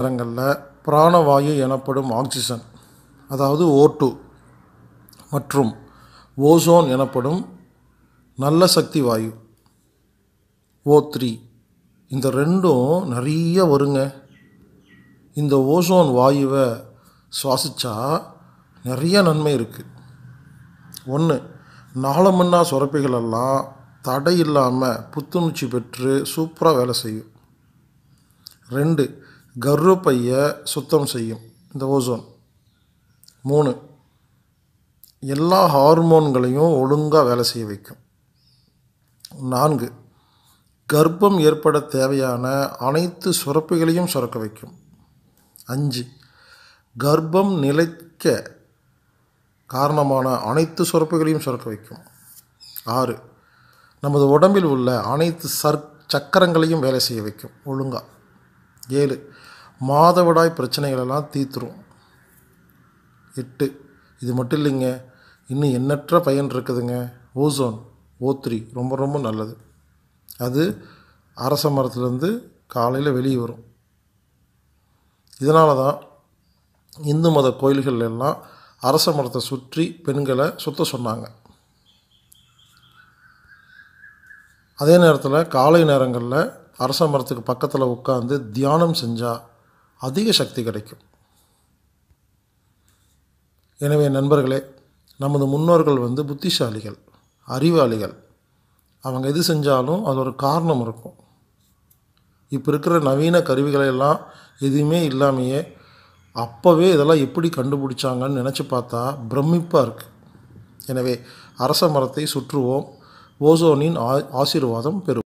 நேரங்களில் பிராணவாயு எனப்படும் ஆக்சிஜன் அதாவது ஓட்டு மற்றும் ஓசோன் எனப்படும் நல்ல சக்தி வாயு ஓ த்ரீ இந்த ரெண்டும் நிறைய வருங்க இந்த ஓசோன் வாயுவை சுவாசித்தா நிறைய நன்மை இருக்குது ஒன்று நாளமன்னா சுரப்பிகளெல்லாம் தடை இல்லாமல் புத்துணர்ச்சி பெற்று சூப்பராக வேலை செய்யும் ரெண்டு கர்ப்பையை சுத்தம் செய்யும் இந்த ஓசோன் மூணு எல்லா ஹார்மோன்களையும் ஒழுங்காக வேலை செய்ய வைக்கும் நான்கு கர்ப்பம் ஏற்பட தேவையான அனைத்து சுரப்புகளையும் சுரக்க வைக்கும் அஞ்சு கர்ப்பம் நிலைக்க காரணமான அனைத்து சுரப்புகளையும் சுரக்க வைக்கும் ஆறு நமது உடம்பில் உள்ள அனைத்து சர் சக்கரங்களையும் வேலை செய்ய வைக்கும் ஒழுங்காக ஏழு மாதவிடாய் பிரச்சனைகளெல்லாம் தீர்த்துரும் எட்டு இது மட்டும் இல்லைங்க இன்னும் எண்ணற்ற பயன் இருக்குதுங்க ஓசோன் ஓ த்ரீ ரொம்ப ரொம்ப நல்லது அது அரச மரத்துலேருந்து காலையில் வெளியே வரும் இதனால தான் இந்து மத கோயில்கள் எல்லாம் அரச மரத்தை சுற்றி பெண்களை சுத்த சொன்னாங்க அதே நேரத்தில் காலை நேரங்களில் அரச மரத்துக்கு பக்கத்தில் உட்காந்து தியானம் செஞ்சால் அதிக சக்தி கிடைக்கும் எனவே நண்பர்களே நமது முன்னோர்கள் வந்து புத்திசாலிகள் அறிவாளிகள் அவங்க எது செஞ்சாலும் அது ஒரு காரணம் இருக்கும் இப்போ இருக்கிற நவீன கருவிகளை எல்லாம் எதுவுமே இல்லாமையே அப்போவே இதெல்லாம் எப்படி கண்டுபிடிச்சாங்கன்னு நினச்சி பார்த்தா பிரமிப்பாக இருக்குது எனவே அரச மரத்தை சுற்றுவோம் ஓசோனின் ஆசீர்வாதம் பெறுவோம்